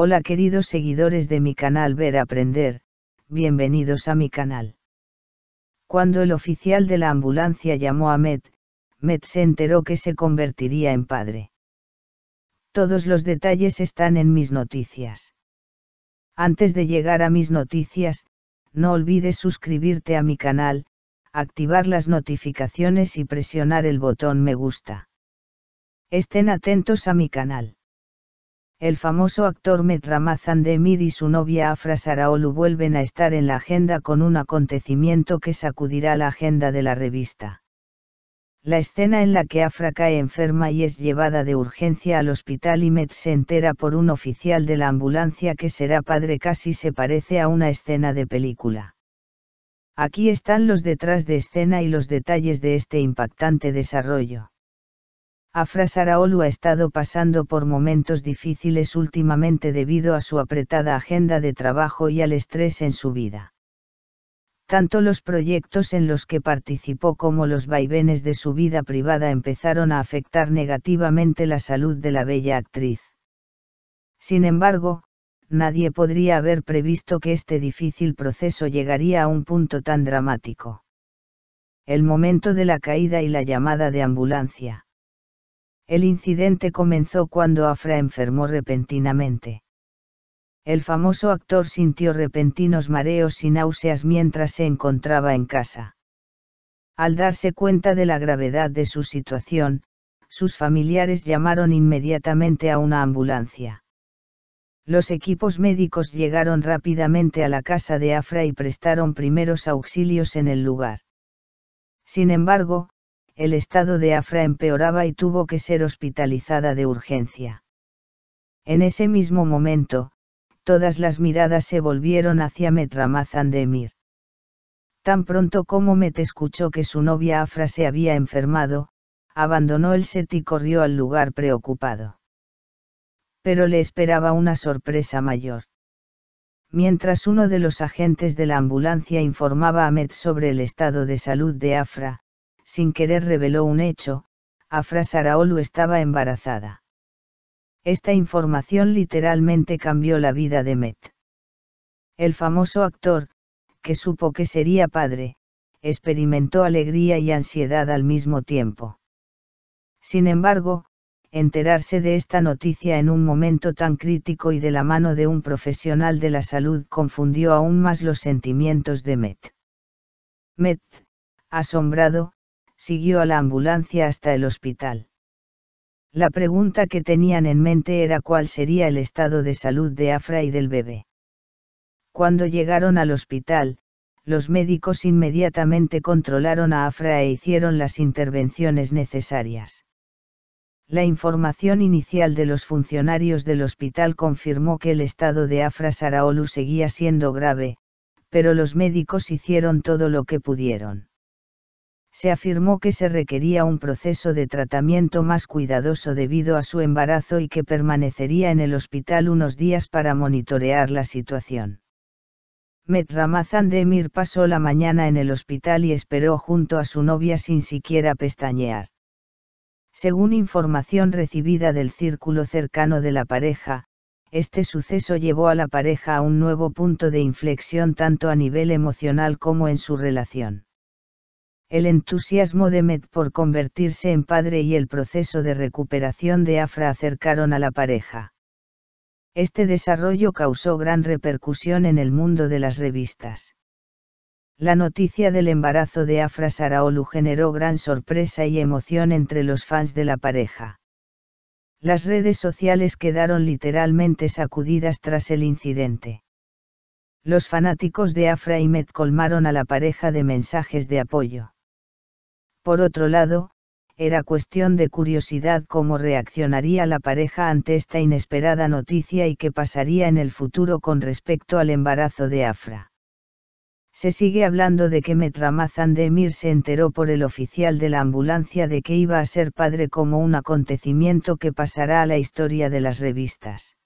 Hola queridos seguidores de mi canal Ver Aprender, bienvenidos a mi canal. Cuando el oficial de la ambulancia llamó a Met, Met se enteró que se convertiría en padre. Todos los detalles están en mis noticias. Antes de llegar a mis noticias, no olvides suscribirte a mi canal, activar las notificaciones y presionar el botón me gusta. Estén atentos a mi canal el famoso actor Metramazan Emir y su novia Afra Saraolu vuelven a estar en la agenda con un acontecimiento que sacudirá la agenda de la revista. La escena en la que Afra cae enferma y es llevada de urgencia al hospital y Met se entera por un oficial de la ambulancia que será padre casi se parece a una escena de película. Aquí están los detrás de escena y los detalles de este impactante desarrollo. Afra Saraolu ha estado pasando por momentos difíciles últimamente debido a su apretada agenda de trabajo y al estrés en su vida. Tanto los proyectos en los que participó como los vaivenes de su vida privada empezaron a afectar negativamente la salud de la bella actriz. Sin embargo, nadie podría haber previsto que este difícil proceso llegaría a un punto tan dramático. El momento de la caída y la llamada de ambulancia el incidente comenzó cuando Afra enfermó repentinamente. El famoso actor sintió repentinos mareos y náuseas mientras se encontraba en casa. Al darse cuenta de la gravedad de su situación, sus familiares llamaron inmediatamente a una ambulancia. Los equipos médicos llegaron rápidamente a la casa de Afra y prestaron primeros auxilios en el lugar. Sin embargo, el estado de Afra empeoraba y tuvo que ser hospitalizada de urgencia. En ese mismo momento, todas las miradas se volvieron hacia Metramazan de Emir. Tan pronto como Met escuchó que su novia Afra se había enfermado, abandonó el set y corrió al lugar preocupado. Pero le esperaba una sorpresa mayor. Mientras uno de los agentes de la ambulancia informaba a Met sobre el estado de salud de Afra, sin querer reveló un hecho, Afra Saraolu estaba embarazada. Esta información literalmente cambió la vida de Met. El famoso actor, que supo que sería padre, experimentó alegría y ansiedad al mismo tiempo. Sin embargo, enterarse de esta noticia en un momento tan crítico y de la mano de un profesional de la salud confundió aún más los sentimientos de Met. Met, asombrado, siguió a la ambulancia hasta el hospital. La pregunta que tenían en mente era cuál sería el estado de salud de Afra y del bebé. Cuando llegaron al hospital, los médicos inmediatamente controlaron a Afra e hicieron las intervenciones necesarias. La información inicial de los funcionarios del hospital confirmó que el estado de Afra Saraolu seguía siendo grave, pero los médicos hicieron todo lo que pudieron se afirmó que se requería un proceso de tratamiento más cuidadoso debido a su embarazo y que permanecería en el hospital unos días para monitorear la situación. Metramazan Demir pasó la mañana en el hospital y esperó junto a su novia sin siquiera pestañear. Según información recibida del círculo cercano de la pareja, este suceso llevó a la pareja a un nuevo punto de inflexión tanto a nivel emocional como en su relación el entusiasmo de Met por convertirse en padre y el proceso de recuperación de Afra acercaron a la pareja. Este desarrollo causó gran repercusión en el mundo de las revistas. La noticia del embarazo de Afra Saraolu generó gran sorpresa y emoción entre los fans de la pareja. Las redes sociales quedaron literalmente sacudidas tras el incidente los fanáticos de Afra y Met colmaron a la pareja de mensajes de apoyo. Por otro lado, era cuestión de curiosidad cómo reaccionaría la pareja ante esta inesperada noticia y qué pasaría en el futuro con respecto al embarazo de Afra. Se sigue hablando de que Metramazan de Emir se enteró por el oficial de la ambulancia de que iba a ser padre como un acontecimiento que pasará a la historia de las revistas.